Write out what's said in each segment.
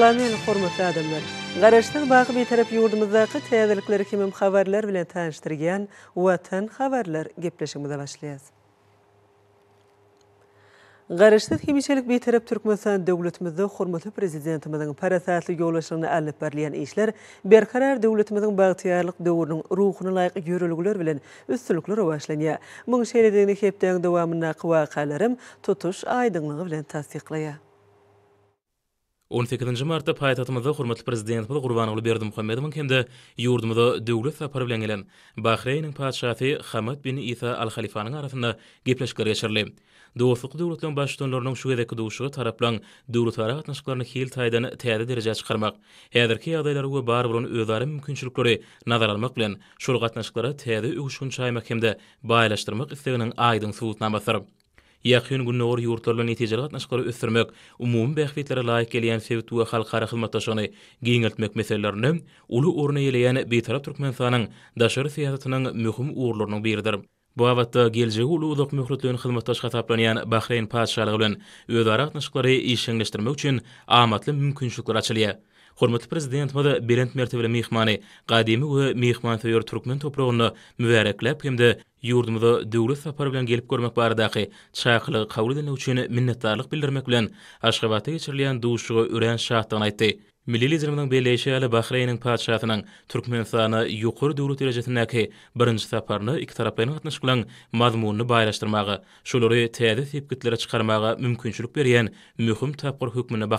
Salam eyni adamlar. Garaşdyk bagy bir taraf ýurdumyzdaky täzelikleri kimim habarlar bilen taýdyrgan watan habarlar gepleşigimizde başlaýas. Garaşdyk himişelik bir taraf Türkmenistan döwletimizde hormatly prezidentimiziň parasatly ýolaşygyny alyp berilýän işler berkarar döwletimiziň bagtyarlyk döwrüniň ruhuny laýyk ýörülgüler bilen üstünlükleri başlanýa. Muň şeýle degini hepden dowamyna kwaqalarym tutuş aýdyňlygy bilen tasdiklaýar. 18-nji martda paýtatymyzda hormatly prezidentimiz bilen gurbany Berdi berdim Muhammed Kemde ýurdumyzda döwlet sapary bilen gelen Bahreýniň paýtşahy Hamad bin Isa al-Halifanyň arasynda gepleşikler geçirildi. Döwletlik döwletleriň başçylarynyň şu ýerdeki döwüşüne tarap döwletara döwletlere gatnaşyklaryny hil taýdan täze derejäge çykarmak, häzirki ýagdaýlara we bar birin özleri mümkinçilikleri nazar almak bilen şu gatnaşyklara täze ugyşgyn çaýmak hemde baýlaşdyrmak isleginiň aýdyň suwutnamasy. Yaqyun gün nor yurtlarla netijeler atnaşqara ösürmek, umumy bäxwetlere laýyk gelýän sewit we halkara hyzmat giňeltmek meselelerini uly orny ýelýän beýtarap türkmen sanyň daşar syýasatynyň möhüm uwrlarynyň biridir. Bu wagtda geljegi uly uzak möhletlerini hyzmat taşga taplanýan Bahrain padşahlygynyň öz ara atnaşqary işleşdirmek üçin amatly mümkinçilikler açylýar. Hormatly prezident, bu berent mertebeli mehmanı, qadimi we mehman töýer türkmen toprağyny müwärekläp hemde ýurdumyzda döwlet sapary bilen gelip görmek baradaky çaýaklygy kabul edilmek üçin minnetdarlyk bildirmek bilen Aşgabatda geçirilýän duşugy ören şahdan aýtdy. Millilizmiň beýleşigi ýaly Bahreýniň paçasynyň türkmen sahasyna ýokary döwlet derejesindäki birinji saparyny iki tarap bilen gatnaşyk bilen mazmunyny baýlaşdyrmagy, şolary täze tepkitlere çykarmagy mümkinçilik berýän möhüm tapgyr hökmüne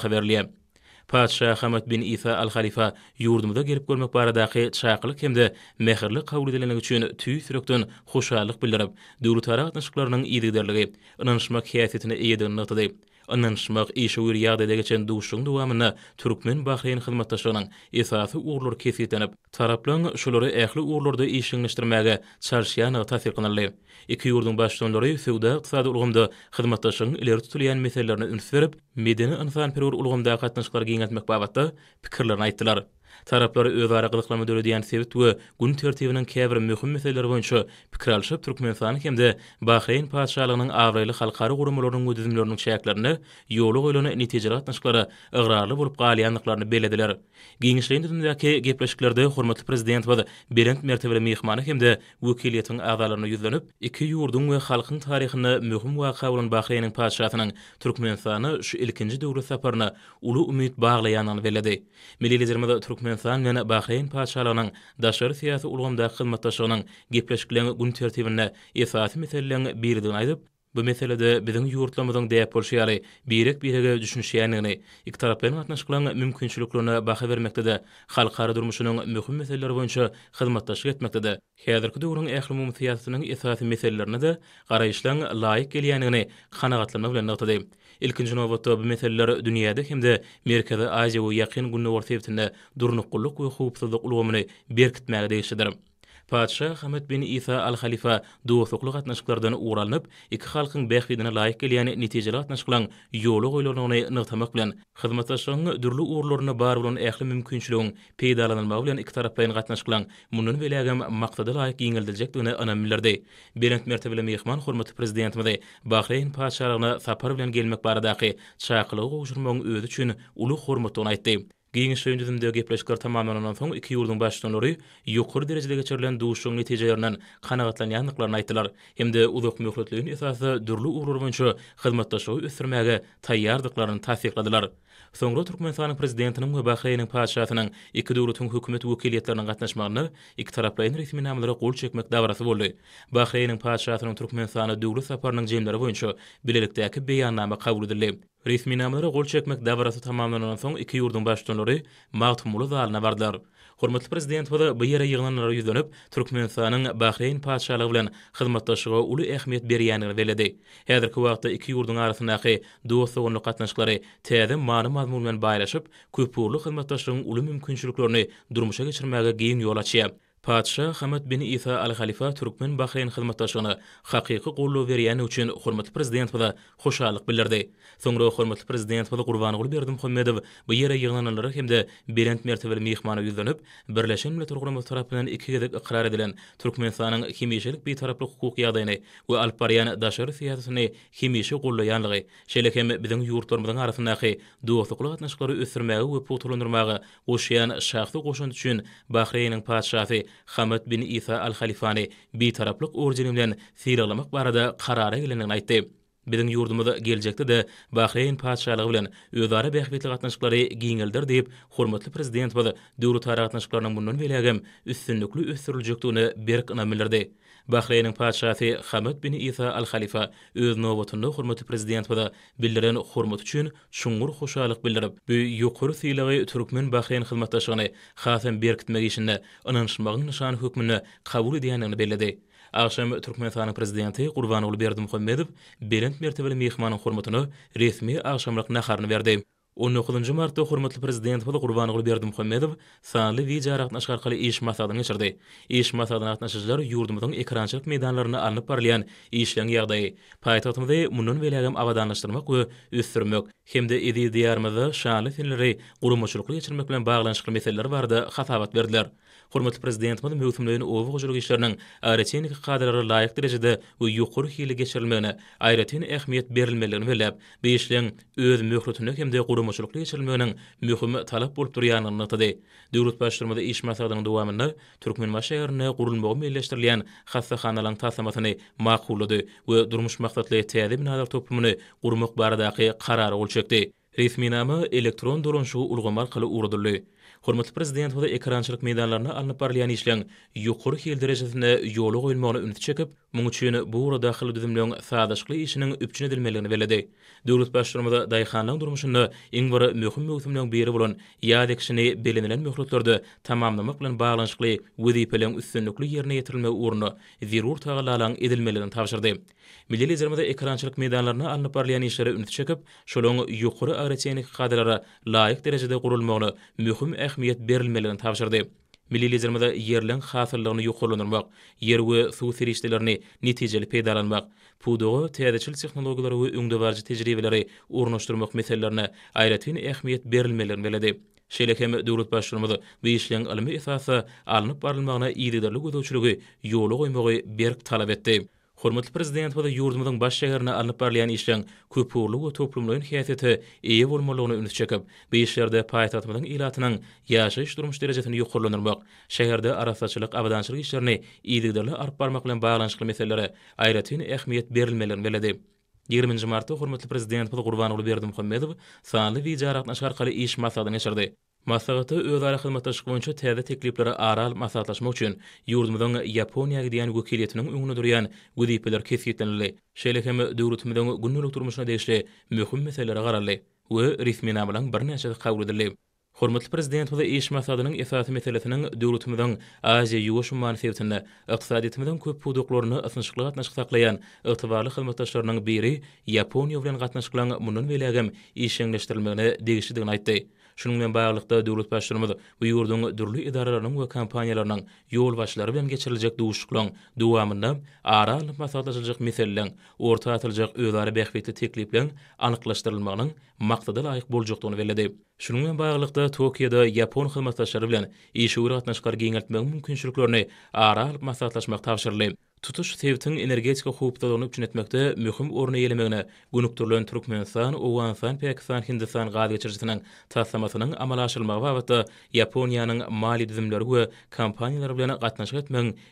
Paşa Hamad bin İsa al-Halifa yurdumuza gelip görmek baradaki çaqlı kemde mehirli kavul edilene güçün tüy sürektün hoşalık bildirip, dürü tarak atnaşıklarının iyididerliği, ınanışma kiyasetini iyidini nıqtadayıp. ananşmaq işe uyr yadede geçen duşun duwamyna türkmen Bahreyn hyzmatdaşlygynyň esasy uğurlar kesitlenip, taraplaryň şolary ähli uğurlarda işleňleşdirmäge çalşýan täsir kynaly. Iki ýurdun başlanlary Söwda ykdysady ulgamda hyzmatdaşlygynyň ileri tutulýan meselelerini ünsüp medeni insan perwer ulgamda gatnaşyklar giňetmek babatda pikirlerini aýtdylar. Taraplary öz ara gyzyklama diýen sebit we gün tertibiniň käbir möhüm meseleleri boýunça pikir alyşyp Türkmenistan hemde Bahreyn paýşalygynyň awraýly halkary gurumlarynyň gözümlerini çäklerini ýoluk ölüne netijeler atnaşyklara ygrarly bolup galyanlyklaryny belediler. Giňişlendi dünýäki gepleşiklerde hormatly prezident we berent mertebeli mehmany hemde wekiliýetiniň agalaryny ýüzlenip iki ýurdun we halkyň taryhyny möhüm waka bolan Bahreynyň paýşalygyny Türkmenistana şu ilkinji döwlet saparyna uly umyt baglaýanyny belledi. Milli lideri Türkmen Türkmenistan we Bahrein paşalarynyň daşary siýasy ulgamda hyzmatdaşlygynyň gepleşikleň gün tertibine esasy meselelerini birden aýdyp, Bu meselede bizim yurtlamadan deyip bolşiyali birek birege düşünşiyanini ik taraplarının atnaşıklan mümkünçülüklüğünü baxı vermekte de xalqara durmuşunun mühüm meseleler boyunca xizmattaşı getmekte de xeadarkı duğrun ehli mumutiyatının meselelerini de qarayışlan layik geliyanini xana qatlanı bilen nöqt edeyim. İlkinci bu meseleler dünyada hem de Merkezi yaqin ve yakin günlü orta evtine durunukulluk ve huyuk huyuk huyuk Patşa Hamet bin İsa al-Halifa duwsuqluq atnaşklardan uralınıp iki halkın bäxbidine laýyk gelýän netijeler atnaşklaryň ýoluq öýlerini nähtmek bilen hyzmatdaşlaryň dürli uwrlaryna bar bolan ähli mümkinçiligiň peýdalanylmagy bilen iki tarap bilen gatnaşklaryň munun welägem maksady laýyk ýeňildiljekdigini ana millerde Berent mertebeli mehman hormaty prezidentimizi Bahreyn paşalaryna sapar bilen gelmek barada ki çaqlyg uýurmagy özüçün uly hormatyny aýtdy. Giyin öndüzümde gepleşkar tamamen anan son iki yurdun başlanları yukur derecede geçerilen duuşun netice yerinen kanagatlan yanlıklarına aittiler. Hem de uzak mühletliğin esası dürlü uğrurumunca hizmetta şu üstürmege tayyardıklarını Soňra Türkmenistanyň prezidenti ve Bahreýniň paşasynyň iki döwletiň hökümet wekilýetleriniň gatnaşmagyny iki taraply resmi namlara gol çekmek dabrasy boldy. Bahreýniň paşasynyň Türkmenistana döwlet saparynyň jemleri boýunça bilelikdäki beýanname kabul edildi. Resmi namlara gol çekmek dabrasy tamamlanandan soň iki ýurdun başdanlary Magtumuly zalyna bardylar. Hormatly prezident bu ýere ýere ýygnanlara ýüzlenip Türkmenistanyň Bahreyn paşalygy bilen hyzmatdaşlygy uly ähmiýet berýänini beledi. Häzirki wagtda iki ýurdun arasyndaky dostlugyny gatnaşyklary täze maglum mazmun bilen baýlaşyp, köpürli hyzmatdaşlygyň uly mümkinçiliklerini durmuşa geçirmäge giň ýol açýar. Patsha Hamad bin Isa al-Khalifa Turkmen Bahrain xizmatdaşyna haqiqi qollu berýän üçin hormatly prezident bilen hoşallyk bildirdi. Soňra hormatly prezident bilen gurbany berdim Hammedow bu ýere ýygnanlar hemde berent mertebeli mehmana ýüzlenip Birleşen Milletler Guramy tarapyndan iki gezek iqrar edilen Türkmen sanyň kimiýçilik taraply hukuk ýadyny we Alparyan daşary syýasatyny kimiýçi gollaýanlygy şeýle hem biziň ýurtlarymyzyň arasyndaky dostlyk gatnaşyklary ösürmäge we goşýan şahsy goşun üçin Xamet bin Isa al-Khalifani bi taraplyk orjinimden siýralamak barada karara gelenini aýtdy. Bizim ýurdumyzda geljekde de Bahrein paçalygy bilen özara beýbetli gatnaşyklary giňeldir diýip, hormatly prezident bolan döwlet taraplaryndan bundan beläge üstünlikli ösdürüljekdigini berk Bahreynin paçaati Hamid bin Isa al-Khalifa öz nobatunda hormatly prezident bolup, bildiren hormat üçin şunur hoşalyk bildirip, bu ýokary syýlagy türkmen Bahreyn hyzmatdaşygyny hasan berkitmek işinde ananşmagyň nişany hökmüni kabul edýänini bellädi. Aşam Türkmen Prezidenti Kurban Ulu Berdi Muhammedov, Belent Mertebeli mehmanyň hormatyny resmi Aşamlıq Naxarını verdi. 19-njy martda hormatly prezident bolan Gurbanov Berdi Muhammedow sanly wejara gatnaş arkaly iş masadyny çyrdy. Iş masadyny gatnaşyjylar ýurdumyzyň ekrançylyk meýdanlaryny alnyp barlayan işleň ýagdaýy. Paýtagtymyzda munun welägem awadanlaşdyrmak we ösdürmek hemde edi diýarmyzda şanly filleri gurumçylykly geçirmek bilen baglanyşykly meseleler barda hasabat berdiler. Hormatly prezident, bu möhümlüğün owuq jürek işlerining aretenik qadrlara layiq derejede we ýokur hili geçirilmegine aýratyn ähmiýet berilmelerini bilip, bu öz möhletini hem-de gurumçylykly geçirilmegining möhüm talap bolup durýanyny nutdy. Döwlet başlygynda iş maýsadynyň dowamyny türkmen maşaýerine gurulmagy meýilleşdirilýän hassa hanalaryň taýdanmasyny we durmuş maksatly täze binalar toplumyny gurmak barada ýa-da ýa-da elektron Hormatly prezident bu ekrançylyk meýdanlaryna alanyp barýan işleň ýokary hil derejesine ýolu goýulmagyny ünit çekip, Muň üçin bu ura dahil düzümlen üpçün edilmeligini beledi. Döwlet başçylygynda daýhanlyň durmuşynda iň bir möhüm möhümlen biri bolan ýa-dekşini belenilen möhürlerde tamamlamak bilen baglanşgly wezipeleň üstünlükli ýerine ýetirilme urny zerur tagallalan edilmeligini tapşyrdy. Milli lezermede ekrançylyk meydanlaryna alınıp barlayan işleri ünit çekip, şolon yukarı aritenik qadilara layık derecede gurulmağını mühüm ehmiyet millilizmda yerlin xatirlığını yuqurlandırmaq, yer we suw tirişdilerini netijeli peýdalanmaq, pudugy täzeçil tehnologiýalary we öňdewarji tejribeleri ornaşdyrmak meselelerine aýratyn ähmiýet berilmeleri bilen de. Şeýlekem döwlet başlygymyz we işleň ilmi esasy alınıp barylmagyna ýetdirilmegi ýoluny goýmagy berk talap etdi. Hormatly prezident we ýurdumyzyň baş şäherine alyp barlayan işleň köp we toplumlaryň häsiýeti eýe bolmalygyny ünüs çekip, beýişlerde paýtatmalaryň ilatynyň ýaşaýyş durmuş derejesini ýokurlandyrmak, şäherde arassaçylyk, awadançylyk işlerini ýigidirle arp barmak bilen baglanyşykly meselelere aýratyn ähmiýet berilmelerini beledi. 20-nji martda hormatly prezident Gurbanuly Berdimuhammedow sanly wejaratnaşgar kaly iş maslahatyny Masagaty öz ara xizmetdeşlik boýunça täze tekliplere aral masalatlaşmak üçin ýurdumyň Ýaponiýa diýen wekiliýetiniň öňüne durýan gudiýpler kesgitlenildi. Şeýle hem döwletimiň günnürlük durmuşyna degişli möhüm meselelere garaldy we resmiýet bilen birnäçe gaýry edildi. Hormatly prezident we iş masalatynyň esasy meselelerini döwletimiň Aziýa ýuwuş manfaatyny, ykdysadyň köp pudoklaryny ýa gatnaşyk saklaýan ýetgärli hyzmetdeşleriniň biri Ýaponiýa bilen munun Şunun bilen baýlykda döwlet başçylygy bu ýurduň dürli idaralarynyň we kompaniýalarynyň ýol başlary bilen geçiriljek duşuklan dowamynda ara alyp masalaşyljak orta atyljak öýlary bäkbetli teklipden anyklaşdyrylmagyny maksady laýyk boljakdygyny bellädi. Şunun bilen baýlykda Tokiýada Ýapon hyzmatdaşlary bilen işi ýurgatnaşgar giňeltmek mümkinçiliklerini ara alyp masalaşmak tapşyrylýar. tutuş sevtin energetika hukukda onu üçün etmekte mühim orunu yelemegine gunukturlan Türkmenistan u Afgan Pakistan Hindistan gadi çerçevesinden tasamasının amala aşılmagı we mali düzümleri we kampaniýalary bilen gatnaşyk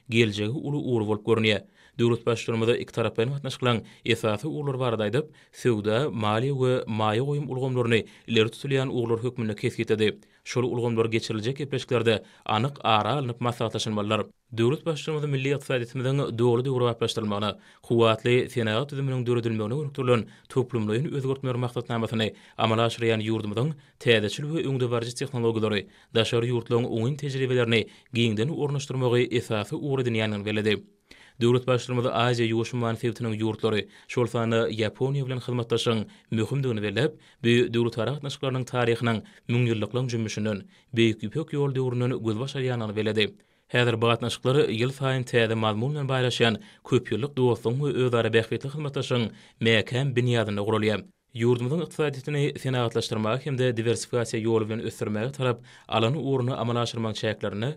geljegi uly uly bolup görnýär. Döwlet başlygymyzda iki taraf bilen gatnaşyklan esasy uly bar daýdyp, mali we maýy goýum ulgamlaryny ileri tutulýan uly hukmuny kesgitdi. şol ulgun bir geçirilecek epeşklerde anyk ara alınıp masal Döwlet başçylygynyň milli ýetgiçilik ýetmediňi dogry dogry başlamagyna, kuwatly senagat düzüminiň döredilmegini ýokdurlan toplumlaryň özgörtmeler maksatnamasyny amala aşyrýan ýurdumyň täzeçil we öňdewarjy tehnologiýalary, daşary ýurtlaryň öňün tejribelerini giňden ornaşdyrmagy esasy ugrudyň ýanyny Döwlet başlanmady Aziýa ýuwuş manfaatynyň ýurtlary, şol sany Ýaponiýa bilen hyzmatdaşyň möhümdigini berip, bu döwlet taraflaşyklarynyň taryhynyň müňýürlikliň jümmüşünden beýik ýüpek ýol döwründen gözbaş alýanyny beledi. Häzir bu gatnaşyklary ýyl saýyn täze mazmun bilen baýlaşan köp ýyllyk dostlugyň we özara bäxwetli hyzmatdaşyň mekan binýadyny gurulýar. Yurdumuzun iqtisadiyyatını senaatlaştırmak hem de diversifikasiya yolu bilen östürmäge tarap alany urunu amala aşyrmak şäklerini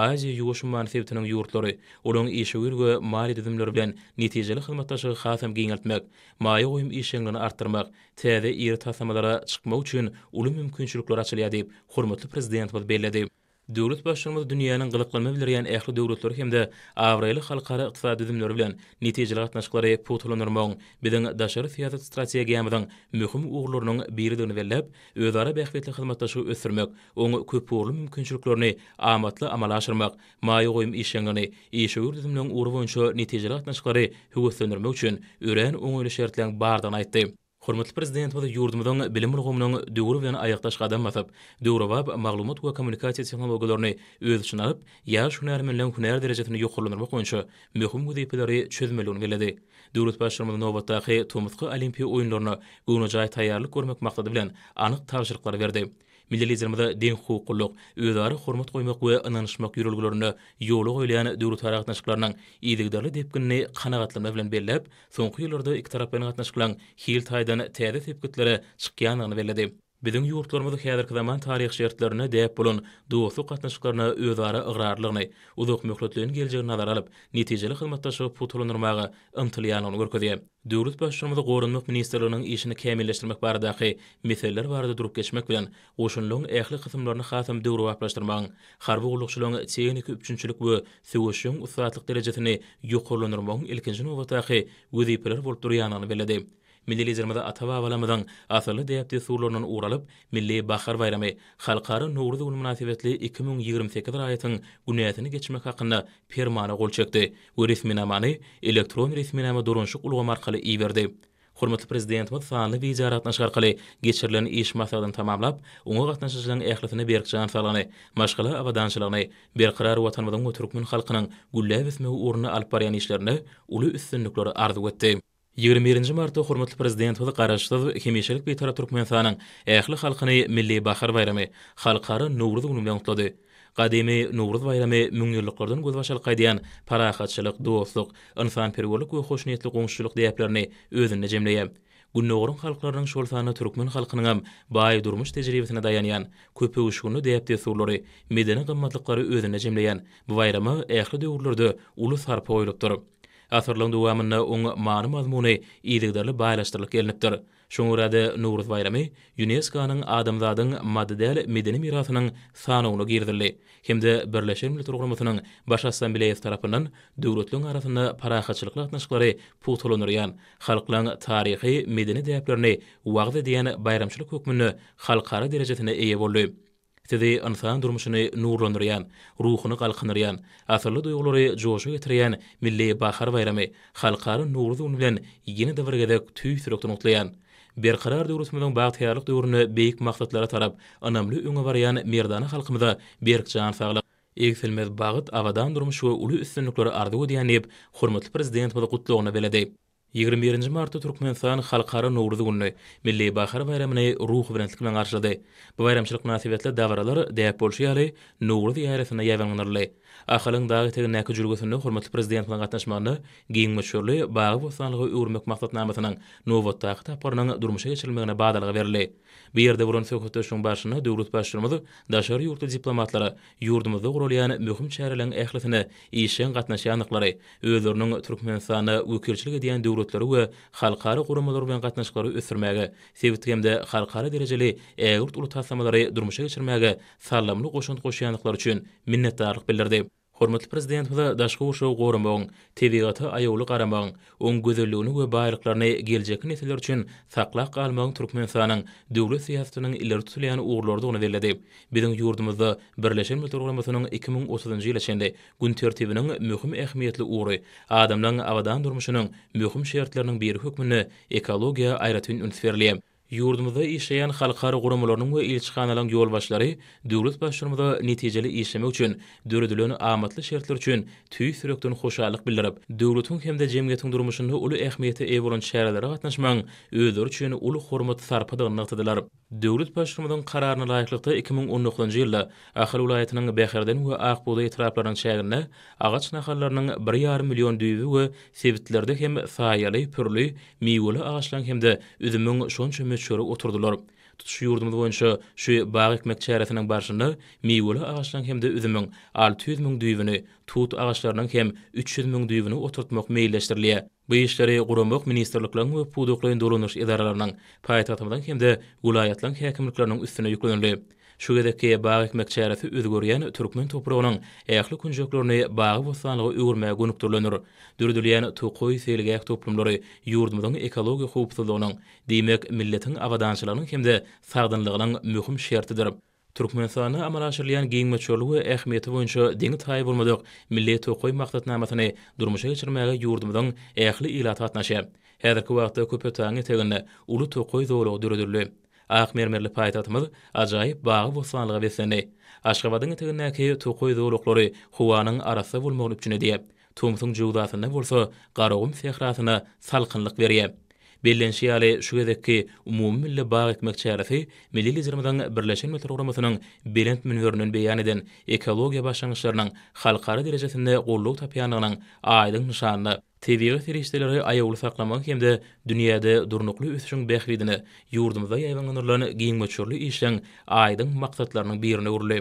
Aziýa ýuwşum manfaatynyň ýurtlary, olaryň işewir we maliýe düzümleri bilen netijeli hyzmatlaşygy hasam giňeltmek, maýy goýum işleriniň artdyrmak, täze ýer tasamalara çykmak üçin uly mümkinçilikler açylýar diýip hormatly prezidentimiz Döwlet başlygymyz dünýäniň gylyklanmagy bilen ýa-ni ähli döwletler hemde awraýly halkara ykdysady düzümler bilen netije gatnaşyklary potulanmagy bilen daşary fiýatat strategiýamyzyň möhüm ugrulorynyň biridigini bellep, özara bäxtli hyzmatdaşlyk ösdürmek, oňa köpüwli mümkinçiliklerini amatly amala aşyrmak, maýy goýum işiňiňi işewür düzümleriň urwunçy netije gatnaşyklary hyzmatlandyrmak üçin ören oňa ýetirilen bardan aýtdy. Hormatly prezident we ýa bilim ýa-da ýa-da ýa-da ýa maglumat we kommunikasiýa ýa öz üçin alyp, ýaş da ýa-da ýa-da ýa-da ýa-da Durutbaş Şormal Nova Tağı tömütkö Olimpiya oýunlaryna günçej taýyarlyk görmek maksady bilen anyk tälimler berdi. Milli izgimiň dünýä hukuklary, özdäri hormat goýmak we ynandysmak ýygyndylaryny ýolugöýläni Durutaraq täşkilatlarynyň iň dikdaly diýip gynnaýatly bilen berlip, soňky ýyllarda iki tarapanyň gatnaşyklary hil taydan täze täbigetleri çykýanyny bellädi. Bizim yurtlarımızın hazırki zaman tarih şeritlerine deyip bulun, doğusluk katnaşıklarına öz ara uzuk uzuq mühletliğin geleceğe nazar alıp, neticeli hizmettaşı putulunurmağı ımtılayan onu görkü deyip. Dürüt başlarımızı gorunmuk ministerlerinin işini kemilleştirmek baradaki misaller barada durup geçmek bilen, uşunluğun ehli kısımlarına khasım duru vaplaştırmağın, harbi gulluqçuluğun çeyinik üpçünçülük ve suvuşun usatlık derecesini yukurlunurmağın ilkinci növatakı vizipiler vizipiler vizipiler milli zirmada atawa walamadan asalı deyapti suwlarnyň uralyp milli bahar bayramy halkary nurdu bilen münasibetli 2028-nji aýatyň günäsini geçmek hakynda permana gol çekdi. Bu resminamany elektron resminama durunşuk ulga markaly iýerdi. Hormatly prezident we sanly wizaratna şarqaly geçirilen iş maqsadyny tamamlap, uňa gatnaşyjylaryň ählisini berkçäni salany, maşgala we danşylaryny berkarar watanmyň we türkmen halkynyň gullaýyş we urny alparyany işlerini uly üstünlikleri 21-nji martda hormatly prezident we garaşdyr kemeşelik we tara ähli halkyny milli bahar bayramy, halkara Nowruz güni bilen gutlady. Gadymy Nowruz bayramy müňyllyklardan goz başal gaýdyan parahatçylyk, dostluk, insan perwerlik we hoşnätlik goňşçylyk diýerlerini özünde jemleýär. Gunnoğrun halklarının şolsanı Türkmen halkının hem bayi durmuş tecrübesine dayanayan, köpü uşkunu deyip de surları, medeni gammatlıkları özüne cemleyen, bu bayramı ehli de uğurlardı, ulus harpa Asırlığın duvamını un manı mazmuni iyidigdarlı baylaştırlık gelinipdir. Şunurada Nuruz Bayrami, UNESCO-nın adamzadın maddedel medeni mirasının sanoğunu girdirli. Hemde Birleşir Millet Urgulmasının Baş Assambleyes tarafından dövrütlün arasında parahatçılıklı atnaşıkları putulunurian, halklan tarihi medeni deyaplarini vaqda diyan bayramçılık hükmünü halkara derecesine eyevollu. Sizi insan durmuşyny nurlandyrýan, ruhuny galkynyrýan, asyly duýgulary joşa milli bahar bayramy, halkara nur dolu bilen ýene döwregede tüýp sürekden utlayan, bir karar döwrüsmeden bagt hyýarlyk döwrüne beýik maksatlara tarap, önemli öňe barýan merdana halkymyza berk jan saglyk, egsilmez bagt awadan durmuşy uly üstünlikleri ardy we diýenip, hormatly prezident bolup 21-nji martda Türkmenistan halkara Nowruz günü milli bahar bayramyny ruh bilenlik bilen garşylady. Bu bayramçylyk münasibetle davralar däp bolşy ýaly Nowruz ýaýrasyna ýaýlanýarly. Ahalyň daýy tegin näki jürgüsini hormatly prezident bilen gatnaşmagyny giň möçürli bagy wosanlygy öwürmek maksatnamasynyň nowat taýda parnaň durmuşa geçirilmegine bagdalyga berildi. Bu ýerde bu ronsy hökümetiň başyny döwlet başçylygy, daşary ýurt diplomatlary, ýurdumyzda gurulýan möhüm çäreläň ählisini ýeşen gatnaşýan anyklary, özleriniň türkmen sanyny ökerçilik edýän döwletleri we halkara gurumlar bilen gatnaşyklary ösürmäge, sebitgemde halkara derejeli ýurt ulutasamalary durmuşa geçirmäge Hormatly prezident hyla daşky uşaw gorumagyň, tebigaty aýawly garamagyň, oň gözelligini we baýlyklaryny geljek neseler üçin saklap galmagyň Türkmenistanyň döwlet siýasatynyň ileri tutulýan ugurlary dogny berledi. Biziň ýurdumyzda Birleşen Milletler Guramasynyň 2030-njy ýyly içinde gün tertibiniň möhüm ähmiýetli ugry, adamlaryň awadan durmuşynyň möhüm şertleriniň biri hökmüni ekologiýa aýratyn ünsferli. Yurdumuzda işleyen halkar gurumlarının ve ilçikan alan yolbaşları, dürüst başlarımıza neticeli işleme üçün, dürüdülün amatlı şertler üçün tüy sürektörün hoşalık bildirip, dürüdün hem de cemiyetin durmuşunda ulu ehmiyeti evolun çeyrelere katnaşman, özür üçün ulu hormat sarpadığını nahtadılar. Döwlet başgynyň kararyna laýyklykda 2019-njy ýylda Ahal welaýetiniň Bäherden we Aqbuda etraplaryndan şäherine agaç nahallarynyň 1,5 million düýbi we sewitlerde hem faýaly, pürli, miýwuly agaçlaryň hem de üzümiň şonça möçüri oturdylar. Tutuşy ýurdumyz boýunça şu bagy hikmet şäheriniň başyny miýwuly agaçlaryň hem üzümiň 600 000 düýbini, tut agaçlarynyň hem 300 000 düýbini oturtmak Bu işleri Gurumuk Ministerliklerin ve Puduklayın Dolunuş İdaralarının payitatımdan hem de gulayatlan hekimliklerinin üstüne yüklenildi. Şu gedeki bağ ekmek çayrası üzgüriyen Türkmen toprağının eyaqlı kuncaklarını bağı bostanlığı üğürmeye gönüp durulunur. Dürdüleyen tukoy toplumları yurdumuzun ekologi xupsuzluğunun, demek milletin avadançılarının hem de sağdanlığının mühüm şertidir. Türkmen sahasyna amalaşyrylan giňme çöllüwi ähmiýeti boýunça diňe taý bolmadyk milli töwkoý maksatnamasyny durmuşa geçirmäge ýurdumdan ähli ilat hatnaşy. Häzirki wagtda köpe taýany tägini uly töwkoý dowlag döredirli. Aýak mermerli paýtatymyz ajaýyp bagy bolsanlygy bilenli. Aşgabadyň tägindäki töwkoý dowlaglary howanyň arasy bolmagyny üçin diýip, tömsüň juwdasyna bolsa garagym sehrasyna salkynlyk berýär. Bellen şiýaly şu gezekki umumy milli bag etmek çäresi Milli Lizermadan birleşen metr programasynyň Belent Münwörünün beýan eden ekologiýa başlanyşlarynyň halkara derejesinde gollug tapýanynyň aýdyň nişanyny TV ýetirişleri aýawul saklamak hemde dünýäde durnukly ösüşiň behridini ýurdumyzda ýaýlanan ýerlerini giň işleň aýdyň maksatlarynyň birine urly.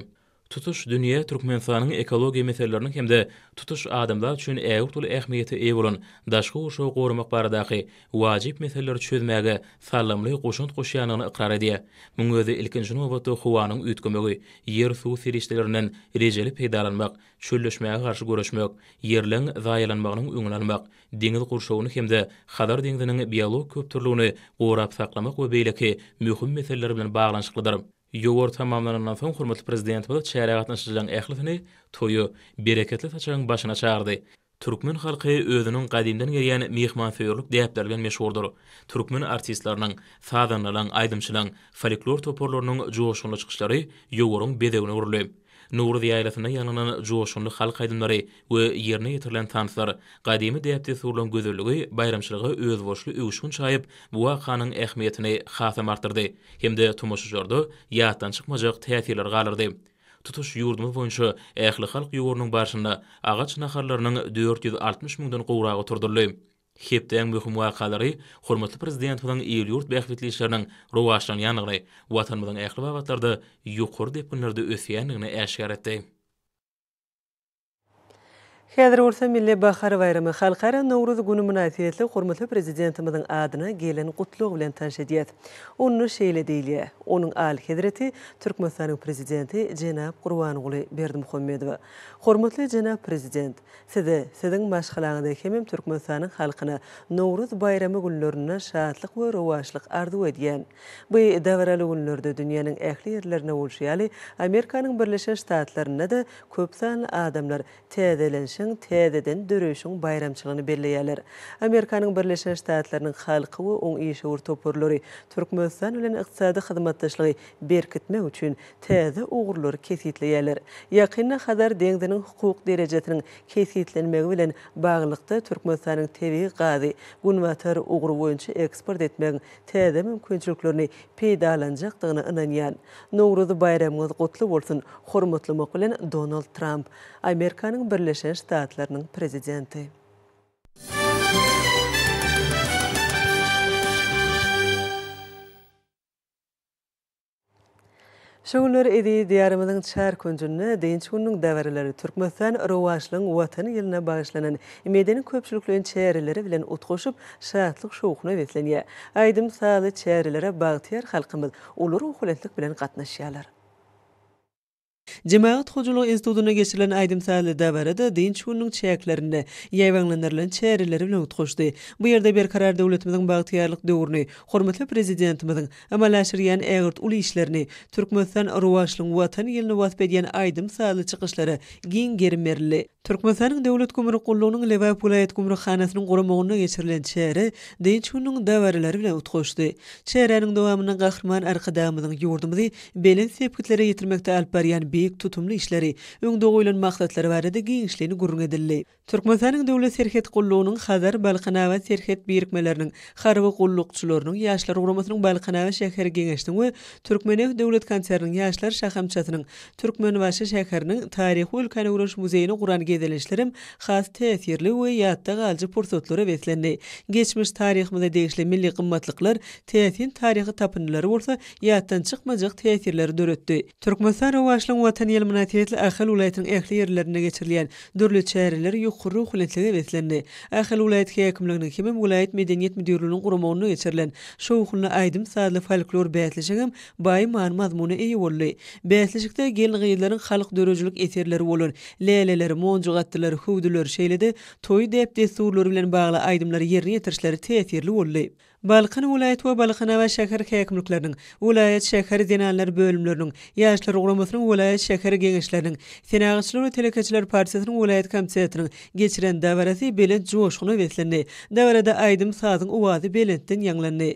tutuş dünýä Türkmenistanyň ekologiýa meselelerini hem de tutuş adamlar üçin ägir tutul ähmiýeti ýa bolan daşgy uşuw gormak baradaky wajyp meseleleri çözmäge sallamly goşunt goşýanyny ikrar edýä. Muň özü ilkinji nowatda howanyň ütkümegi, ýer suw sirişdelerinden rejeli peýdalanmak, çöllüşmäge garşy goraşmak, ýerleň zaýalanmagynyň öňlenmek, deňiz gurşawyny hem de Hadar deňziniň biologik köpdürligini gorap saklamak we beýleki möhüm meseleler bilen baglanşyklydyr. Yogor tamamlanandan soň hormatly Prezident bu çäre gatnaşyjylaryň ähliwine toýu bereketli geçerin başyna çağırdy. Türkmen halky özüniň gadymdandan geline mehmanda feyrlik diýip der bilen meşwurdary. Türkmen artistleriniň fadyndan laň aýdymçylaryň, folklor toparlaryň joşgunly çykyşlary ýüregimi begün Nur diýalatyna ýanyna joşgunly halk aýdymlary we ýerine ýetirilen tanslar gadymy diýipdi surlan gözelligi bayramçylygy öz boşly öwüşgün çaýyp bu wakanyň ähmiýetini hasa martyrdy hem de tumuşjordy ýatdan çykmajak täsirler galardy Tutuş yurdumu boyunca ähli halk ýurdunyň başyna agaç naharlarynyň 460 000 den gowrağa Hepdeň möhüm wakalary hormatly prezident bilen ýyl ýurt bäkhwetli işleriniň rowaşlanýanyny, watanymyzyň ähli wagtlarda ýokur diýip günlerde ösýänligini Hedir Ursa Milli Bahar Bayramı Xalqara Nowruz günü münasibetli hormatly prezidentimiziň adyna gelen gutluk bilen tanşedýär. Onu şeýle diýilýär. Onuň al hedireti Türkmenistanyň prezidenti Jenap Gurbanuly Berdimuhammedow. Hormatly Jenap prezident, size siziň maşgalanyňyzda hem Türkmenistanyň halkyna Nowruz bayramy günlerini şatlyk we rowaşlyk arzuw edýän. Bu dowraly günlerde dünýäniň ähli ýerlerine bolşýaly, Amerikanyň Birleşen Ştatlaryna da köp adamlar täzelen Bushin tededin dürüşün bayramçılığını belleyeler. Amerikanın Birleşen Ştaatlarının xalqı ve on iyi şaur topurluri. Türk Möhsan iqtisadi xadamattaşlığı berkitme uçün Yaqinna xadar dengdinin hukuk derecetinin kesitlenmeg ulan bağlıqda Türk Möhsan qadi gunvatar uğur uğru uğru uğru uğru uğru uğru uğru uğru uğru uğru uğru uğru uğru uğru uğru Ştatlarının prezidenti. Şöhünler edi diyarımızın çar kuncunu deyinç kunnun davarları Türkmenistan rovaşlığın vatanı yılına bağışlanan imedenin köpçülüklüğün çarileri bilen utkoşup şahatlıq şoğukuna vetleniyya. Aydım sağlı çarilere bağıtiyar halkımız olur uqulentlik bilen qatnaşyalar. Jemaat Hojulo Institutuna geçirilen aýdym täle däwrede din çuwunyň çäklerinde ýaýwanlanyrlan çäreleri bilen utgaşdy. Bu ýerde bir karar döwletimiziň bagtyýarlyk döwrüni, hormatly prezidentimiziň amalaşyrýan ägirt uly işlerini, Türkmenistan rowaşlygyny watan ýylyny wat bedýän aýdym täle çykyşlary giň germerli. Türkmenistanyň döwlet gümrük gullugynyň Lewa pulaýet gümrük hanasynyň gurumagyna geçirilen çäre din çuwunyň däwreleri bilen utgaşdy. Çäreniň dowamyny gahrman arkadaşymyzyň ýurdumyzy belen sepgitlere ýetirmekde alparyan beýik tutumlu işleri, öňde goýulan maksatlar bary da giňişligini gurun edildi. Türkmenistanyň döwlet serhet gollugynyň Hazar Balqanawa serhet birikmeleriniň harwa gollukçularynyň ýaşlar gurumatynyň Balqanawa şäher giňişligini we Türkmenistan döwlet konsernynyň ýaşlar şahamçatynyň Türkmenwaşa şäheriniň taryhy ulkany uruş muzeýini guran gedelişlerim has täsirli we ýatda galjy pursatlary beslendi. Geçmiş taryhymyzda degişli milli gymmatlyklar, täsin taryhy tapynlary bolsa ýatdan çykmajak täsirleri döretdi. Türkmenistan rowaşlygyň watan yelmanatiyyat la akhal ulayetan akhli yerlilerine geçirliyyan durlu çayriler yu khurru khulantlidhe vethlenni. Akhal ulayet kaya kumlagnan kimim ulayet medeniyet midiyorlunun gurumonunu geçirlen. Shoukhunna aydim sadli falklor bayatlishagam bayi maan mazmuna iyi wolli. Bayatlishikta gelin gayyidlarin khalik dörojuluk olun. wolun. Leleler, moncu gattilar, huudilar, huudilar, huudilar, huudilar, huudilar, huudilar, huudilar, huudilar, huudilar, huudilar, huudilar, Balkan ulayet ve Balkan ava şekeri kekmüklerinin, ulayet şekeri dinanlar bölümlerinin, yaşlar uğramasının ulayet şekeri genişlerinin, Sinağışlar ve Telekeçiler Partisi'nin ulayet kamçiyatının geçiren davarası bilin coşkunu vetlendi. Davarada aydım sazın uvazı bilintin yanlandı.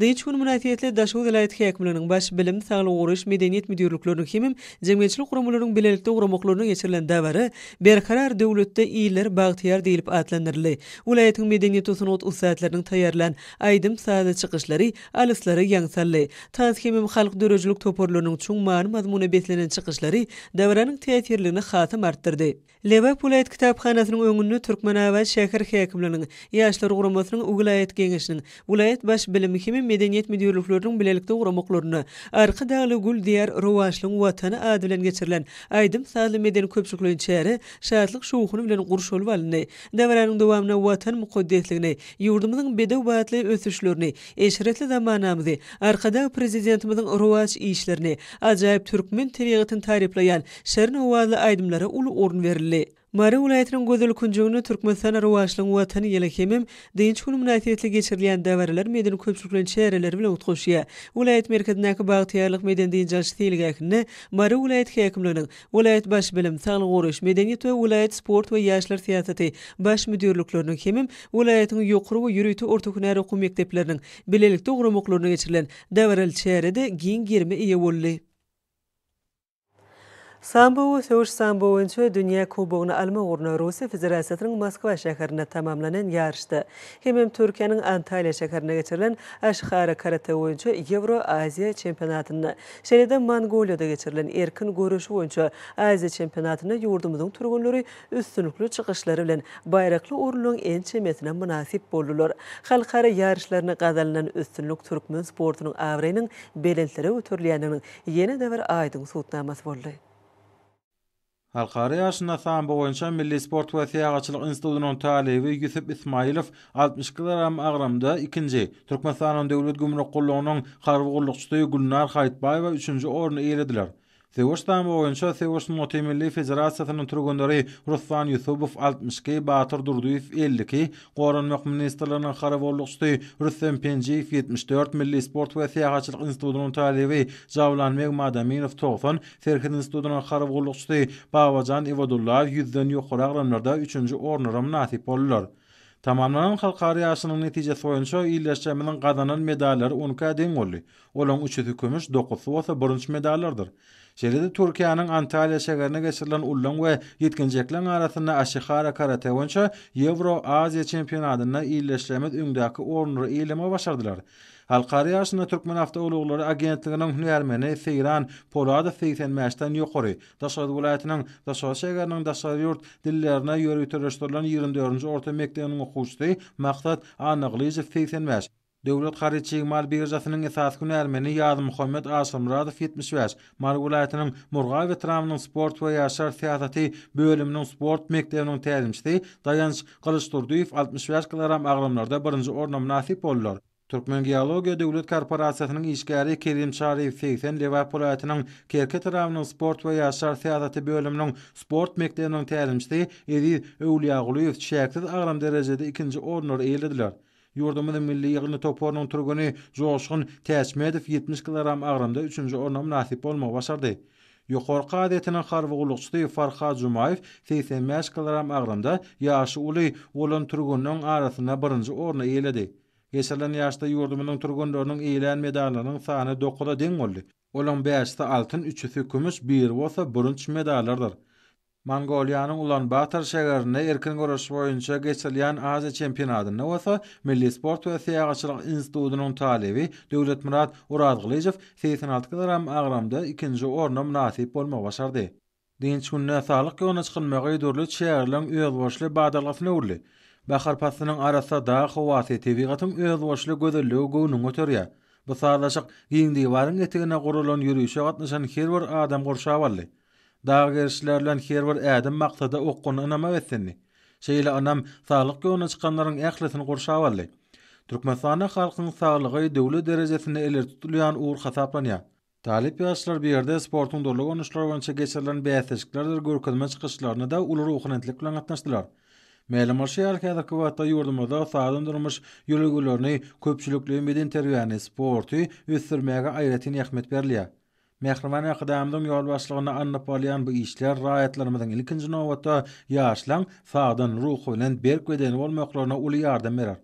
Dayıç hun münafiyetli daşı ulayet kekmüklerinin baş bilim, sağlı uğruş, medeniyet müdürlüklerinin kimim, cemiyetçilik uğramalarının bilelikte uğramaklarının geçirilen davarı, berkarar devlette iyiler bağıtiyar deyilip adlanırlı. Ulayetin medeniyet usunot usatlarının tayarlan aydım bilim sahada çıkışları alıslara yansalli. Tanskimim xalq dörücülük toporlunun çoğun mağın mazmuna beslenen çıkışları davranın teatirlini khatam arttırdı. Leva Pulayet Kitab Khanasının öngününü Türkman Avaz Şakir Khakimlinin, Yaşlar Uğramasının Uğulayet Gengişinin, Uğulayet Baş Bilimikimi Medeniyet Müdürlüklerinin Bilalikta Uğramaklarını, Arqı Dağlı Gül Diyar Ruvaşlı Uvatanı Adilin Geçirlen, Aydım Sağlı Medeni Köpçüklüğün Çeyri, Şahatlıq Şuhunu Bilen Gürşol Valini, Davaranın Davaranın Davaranın Davaranın Davaranın görüşlerini eşretli zamanamızı arkada prezidentimizin ruvaç işlerini acayip Türkmen teriyatın tariplayan şerin uvalı aydımları ulu orun verili. Mary Ulaýetiniň gözül künjüni Türkmenistan rowaşlygyny watany ýelekemem, diňe çuňu münasibetli geçirilýän däwärler meden köpçüklen şäherler bilen utgaşy. Ulaýet merkezindäki bagtyýarlyk meden diňe jalsy tilgäkni Mary Ulaýet häkimliginiň Ulaýet baş bilim sanly goruş medeniýet we Ulaýet sport we ýaşlar siýasaty baş müdirliklerini kemim Ulaýetiň ýokury we ýürüti orta hünäri okuw mekdepleriniň bilelikde ogrumoklaryna geçirilen däwärel şäherde giň girmi Sambu Söwüş Sambu Önçü Dünya Kubuğunu alma uğruna Rusya Fizirasiyatının Moskva şəhərində tamamlanan yarışdı. Hemim Türkiyənin Antalya şəhərində geçirilən Aşxara Karate Önçü Euro Aziya Çempionatını, Şəlidə Mongoliyada geçirilən Erkin Görüşü Önçü Aziya Çempionatını yurdumuzun turgunları üstünlüklü çıxışları bilən bayraqlı uğruluğun en çəmiyyətinə münasib bolulur. Xalqara yarışlarına qazalınan üstünlük Türkmen sportunun avrayının belentləri ötürləyənin yeni dəvər aydın sultnaması bolulur. Halkara yaşında sahan bu oyuncu Milli Sport ve Siyahatçılık İnstitutu'nun talibi Yusuf İsmailov 60 kilogram ağramda ikinci. Türkmenistan'ın devlet gümrük kulluğunun harbi kulluqçusu Gülnar Haytbay ve üçüncü oranı eylediler. Sewustan boýunça Sewust Moti Milli Federasiýasynyň turgundary Ruslan 62, Batyr Durduýew 52, Gorunmak ministrlarynyň garawlygçysy Rüstem Penjiýew 74, Milli Sport we Siýahatçylyk Institutunyň talebi Zawlan Megmadaminow 90, Serhin institutynyň garawlygçysy Bawajan Ivadullaýew 100-den ýokara gramlarda 3-nji orny ramnatyp bolýar. Tamamlanan halkary ýaşynyň netijesi boýunça iýleşmeniň gazanan medallary 10 ka deň boldy. Olaň 3 kümüş, 9-sy bolsa birinji medallardyr. Şeride Türkiýanyň Antalya şäherine geçirilen Ullan ve yetkinceklerin arasında Aşikara Karate Vonça, Euro Azia Çempiyonadına iyileştirilmiş ümdaki oranları iyileme başardılar. Halkari yaşında Türkmen hafta oluqları agentliğinin hünü ermeni Seyran Polada Seyten Meşten Yokori, Daşarı Gulayetinin Daşarı Şegarının Daşarı Yurt dillerine yörüytörleştirilen 24. Orta Mekliyinin okuwçysy maqsad Anaglıyıcı Seyten Döwlet garyçy mal birjasynyň esas güni ermeni Ýazy Muhammed Asymradow 70 ýaş, Mar vilayatynyň Murga veteranynyň sport we ýaşar siýasaty bölüminiň sport mekdebiniň täzimçisi Dayanç Galysturdyýew 60 ýaş kilogram aglamlarda birinji orna munasip boldylar. Türkmen Geologiya Devlet Korporasiyasının işgari Kerim Çarif 80 Levap Polayatının Kerket Ravnın Sport ve Yaşar Siyadati Bölümünün Sport Mekteğinin Terimçisi Edir Övliya Guluyev aglam Ağlam Derecede 2. Ornur Eylidiler. Yurdumun milli yığını toporunun turguni Zolshun Tesmedev 70 kg ağrımda 3 nji orna münasip olma başardy. Yuqor qadetinin xarvi sütü Farha Zumaif 85 kg agramda yaşı uli ulan turgunun arasına birinci orna eyledi. Esirlen yaşta yurdumunun turgunlarının eylen medanlarının sani dokuda den oldu. Olan 5 ta 3 3 3 3 1 3 3 Mongoliýanyň Ulanbator şäherinde erkin goraş boýunça geçilýän Aziýa çempionatyna wasa Milli sport we Siýagatçylyk institutynyň talebi Döwlet Murat Uradgylyjew 86 kg agramda 2-nji orna munasyp bolmak başardy. Dinç günnä sağlyk ýoluna çykylmagy durly şäherleriň öz başly badalasyna urly. Bahar pasynyň arasa da howasy TV gatym öz başly gözelligi gowunyň öterýä. Bu sağlaşyk giňdiwaryň etigine gurulan ýürüşe gatnaşan her bir adam gorşawaly. Dağ gerişlerlen her bir adam maqtada oqqun anama wetsinni. Şeýle anam salyk ýoluna çykanlaryň ählesini gorşap aldy. Türkmenistana halkyň salygy döwlet derejesinde eler tutulýan uwr hasaplanýar. Talip ýaşlar bir ýerde sportyň dolugy onuşlary bilen geçirilen beýleşikleri görkezme çykyşlaryna da ulary ohrenetlik bilen gatnaşdylar. Meýlem bolsa ýa-da ki, bu wagtda ýurdumyzda sahada durmuş ýöregülerini köpçülikli medeniýet terbiýanyny, sporty ösdürmäge aýratyny Mehriman ýa-da ýol başlygyny anyp bolýan bu işler raýatlarymyzyň ilkinji nowata ýaşlan faýdan ruhy bilen berk beden bolmaklaryna uly ýardam berer.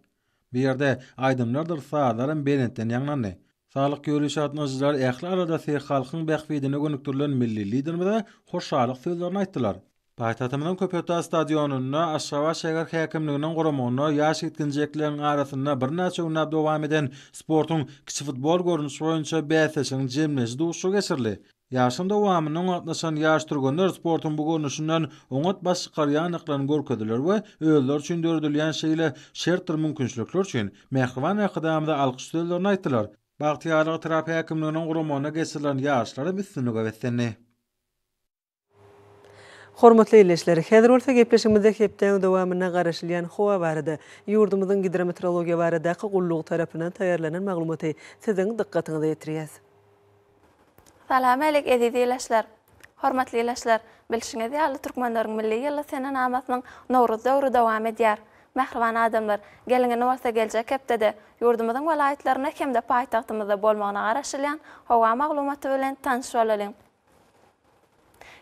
Bu ýerde aýdymlardyr faýdalaryň belenden ýagnany. Sağlık görüşü adına zirar ehli arada seyir halkın bekvidini gönüktürülen milli liderimize hoşalık sözlerini aittiler. Paýtatymyň köpüýtä stadionyna Aşgabat şäher häkimliginiň goramagyna ýaş ýetginçiliklerin arasynda birnäçe ýyl dowam eden sportyň kiçi futbol görnüşi boýunça beýleşigini jemlemiş duşu geçirli. Ýaşyň dowamynyň atlaşan ýaş turgundyr sportyň bu görnüşinden oňat başga ýanyklaryny görkezdiler we öýler üçin döredilýän şeýle şertir mümkinçilikler üçin mehwan we hyzmatda alqış söýlerini aýtdylar. Baqtiýarlygy terapiýa häkimliginiň goramagyna geçilen ýaşlary Hormatly ýeňişler, häzir bolsa gepleşigimizde hepden dowamyna garaşylýan howa barada, ýurdumyzyň gidrometrologiýa barada gullug tarapynyň taýýarlanan maglumaty siziň diqqatyňyza ýetiriýäs. Salam alek edidiýeňişler. Hormatly ýeňişler, bilşiňizde ýaly türkmenleriň milli ýyly sene namatynyň Nowruz dowry dowam edýär. Mähriban adamlar, gelinge nowasa geljek hepdede, ýurdumyzyň welaýetlerine hem-de paýtagtymyzda bolmagyna garaşylýan howa maglumaty bilen tanyşýarlaryň.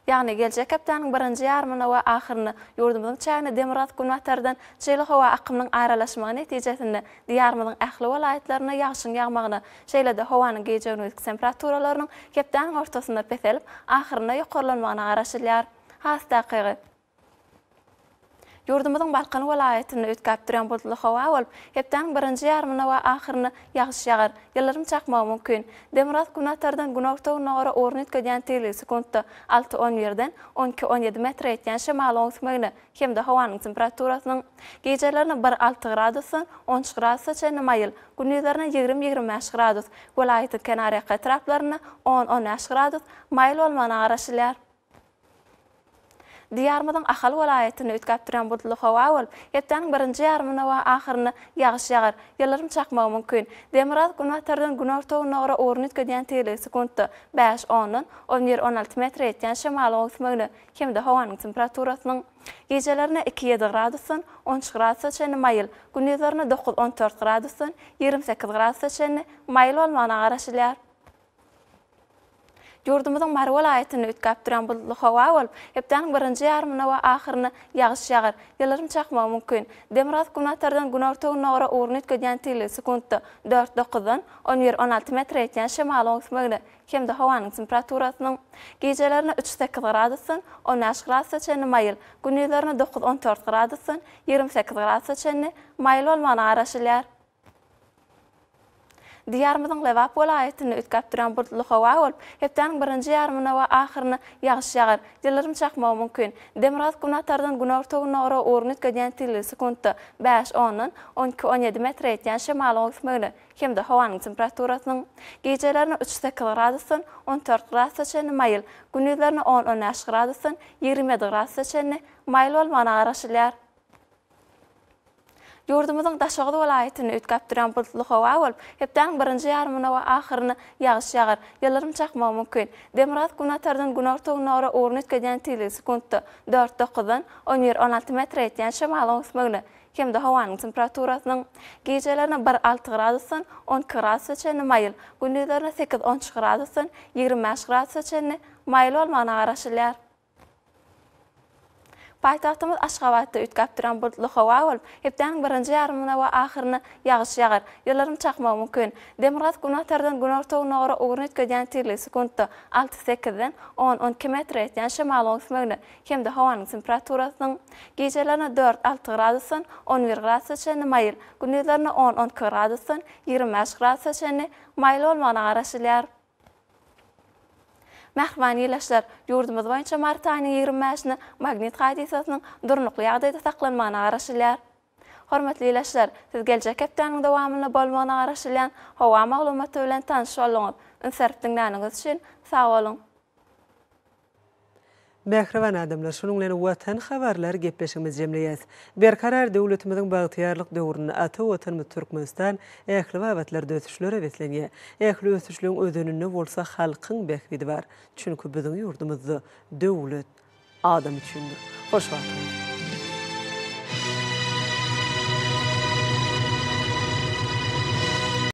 Yani gelecek haftanın birinci yarmını ve ahirini yurdumuzun çayını Demirat Gunvatar'dan Çeyli Hova akımının ayrılaşma neticesinde diyarmızın ahlı olayetlerine yağışın yağmağını Çeyli de Hova'nın geyeceğini ve temperaturalarının keftanın ortasında pethelip ahirini yukurlanmağını araşırlar. Hasta akıgı. Yurdumuzun Barqan vilayetini ötkäp duran bolsa hava bolup, hepden birinji yarmyna we ahirini ýagşy ýagar. Ýyllarym çakmak mümkin. Demirat gunatlardan gunawta we nagara orny etgän tele sekundda 6-10 ýerden 12-17 metr etgän şemal ösmegini, hemde hawanyň temperaturasynyň gejelerini 1-6 gradus, 10 gradus çen mayl, gunyzlaryna 20-25 gradus, vilayetin kenarä qatraplaryny 10-15 gradus, mayl bolmagan araşylar. Diyarmadan ahal walayetini ötkap duran burdulu xoa awal, yetdan birinci yarmana wa ahirna yaqish yaqar, yalarim chakma o munkuyn. Demirad guna tördan guna orta o nora uornit gudiyan tiyelik sekundta 5-10-nun, 11-16 metri etiyan shemal oltmagini kemda hoanin temperaturatnyn. Gecelerna 2-7 gradusun, 13 gradusun chenna mayil, gunidlarna 9-14 gradusun, 28 gradusun chenna mayil olmanan arashiliyar. Yurdumuzun marwal ayetini ötkap duran bu luhawa olup, hepden birinji yarmyna we ahirini yağış yağar. Yalarym çaqma mümkin. Demirat gumnatardan gunortog nora urnit kedyan tele sekundda 4.9-dan 11-16 metr etyan şimal oňsmagyny hem de hawanyň temperaturasynyň gejelerini 3-8 gradusyn, 10-13 gradusyn mayl, günlerini 9 28 diýarmyzyň lewap welaýetini ütgäp duran bir lukawa bolup, hepden birinji ýarmyna we ahyryna ýagşy ýagyr. Dilerim çakmaw mümkin. Demirat Gunatardan Gunortogyna ora orny ütgäden tilli sekundda 5-10 12-17 metr etýän şemaly ogsmagyny hemde howanyň temperaturasynyň gejelerini 3-8 gradusyň 14 gradusa çenli mayl, 10-15 gradusyň 20 gradusa çenli mayl bolmagy garaşylýar. Yurdumuzun daşağı da olayetini ütkab duran bulutluğu hava olup, hepten birinci yarımına ve ahirini yağış yağır. Yıllarım çakma mümkün. Demirat Gunatar'dan Gunartu Unora uğruna ütkeden tili sekundu 4-9'dan 10-16 metre etiyen şemalı ısmığını kem de havanın temperaturasının gecelerine 1-6 gradusun 10-10 gradusun 10-10 20 Paýtagtymyz Aşgabatda ütgäp duran bir lohowa bolup, hepden birinji ýarmyna we ahyryna ýagyş ýagyr. Ýollarym çakmak mümkin. Demirat gunahtardan gunortow nagra ugrunet köýän tirli sekundda 6 8 10-12 metr ýa-da şemal ösmegine. Kimde hawanyň temperaturasy 4-6 gradusyň 11 gradusy çäne mail, 10-12 gradusyň 20 gradusy çäne mail bolmagyna garaşylýar. Mehrvani ýaşlar ýurdumyz boyunca mart 20 25-ni magnit gaýdasynyň durnukly ýagdaýda saklanmagyna garaşylar. Hormatly ýaşlar, siz geljek hepdeniň dowamyny bolmagyna garaşylan howa maglumaty bilen tanyş bolýuňyz. Insertdiňläňiňiz üçin sag boluň. Mehrevan adamlar şunun lene vatan xabarlar gepeşimiz jemleyiz. Berkarar dövlətimizin bağtiyarlıq dövrünü ata vatan mı Türkmenistan ehli vavatlar dövüşlere vetlenge. Ehli ötüşlüğün ödününü olsa xalqın behvidi var. Çünki bizim yurdumuzda dövlət adam üçündür. Hoş vaxtınız.